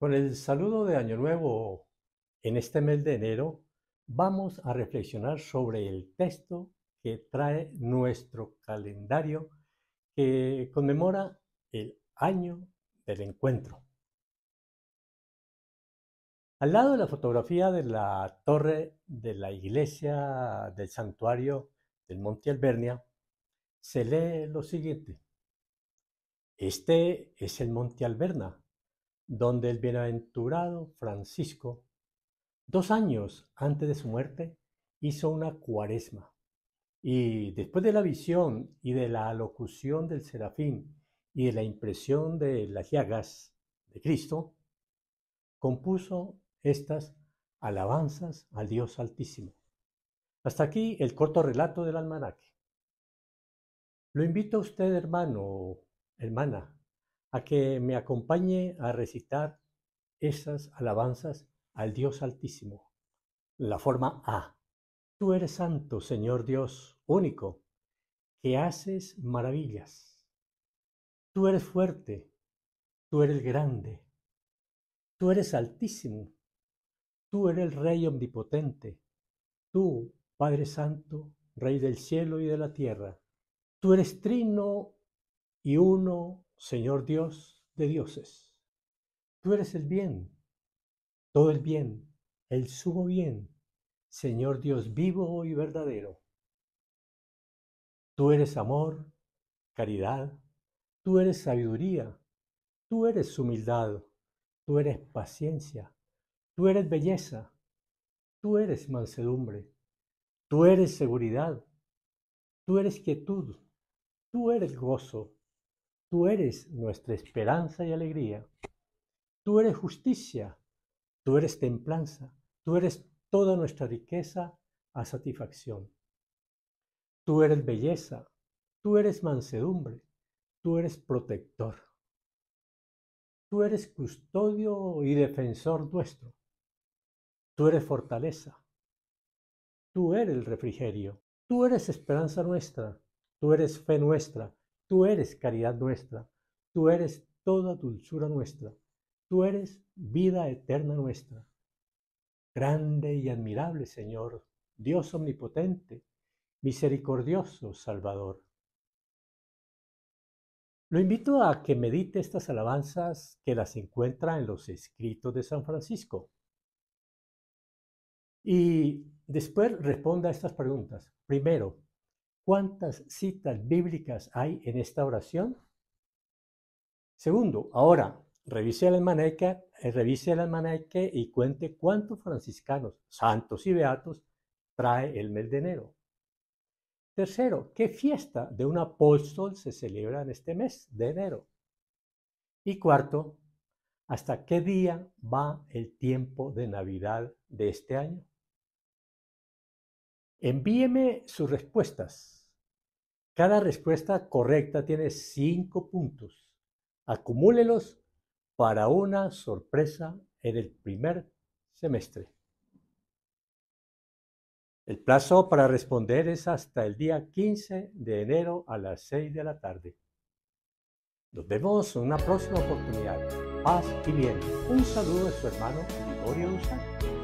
Con el saludo de Año Nuevo en este mes de enero, vamos a reflexionar sobre el texto que trae nuestro calendario que conmemora el año del encuentro. Al lado de la fotografía de la torre de la iglesia del santuario del Monte Albernia, se lee lo siguiente. Este es el Monte Alberna, donde el bienaventurado Francisco, dos años antes de su muerte, hizo una cuaresma. Y después de la visión y de la alocución del serafín y de la impresión de las llagas de Cristo, compuso estas alabanzas al Dios Altísimo. Hasta aquí el corto relato del almanaque. Lo invito a usted, hermano, hermana, a que me acompañe a recitar esas alabanzas al Dios Altísimo. La forma A. Tú eres santo, Señor Dios, único, que haces maravillas. Tú eres fuerte, tú eres grande, tú eres altísimo, tú eres el Rey omnipotente, tú, Padre Santo, Rey del cielo y de la tierra, tú eres trino y uno Señor Dios de dioses. Tú eres el bien, todo el bien, el sumo bien, Señor Dios vivo y verdadero. Tú eres amor, caridad, tú eres sabiduría, tú eres humildad, tú eres paciencia, tú eres belleza, tú eres mansedumbre, tú eres seguridad, tú eres quietud, tú eres gozo, Tú eres nuestra esperanza y alegría. Tú eres justicia. Tú eres templanza. Tú eres toda nuestra riqueza a satisfacción. Tú eres belleza. Tú eres mansedumbre. Tú eres protector. Tú eres custodio y defensor nuestro. Tú eres fortaleza. Tú eres el refrigerio. Tú eres esperanza nuestra. Tú eres fe nuestra. Tú eres caridad nuestra, tú eres toda dulzura nuestra, tú eres vida eterna nuestra. Grande y admirable Señor, Dios omnipotente, misericordioso Salvador. Lo invito a que medite estas alabanzas que las encuentra en los escritos de San Francisco. Y después responda a estas preguntas. Primero, ¿Cuántas citas bíblicas hay en esta oración? Segundo, ahora revise el almanaque, eh, revise el y cuente cuántos franciscanos, santos y beatos trae el mes de enero. Tercero, ¿qué fiesta de un apóstol se celebra en este mes de enero? Y cuarto, ¿hasta qué día va el tiempo de Navidad de este año? Envíeme sus respuestas cada respuesta correcta tiene cinco puntos. Acumúlelos para una sorpresa en el primer semestre. El plazo para responder es hasta el día 15 de enero a las 6 de la tarde. Nos vemos en una próxima oportunidad. Paz y bien. Un saludo de su hermano Gregorio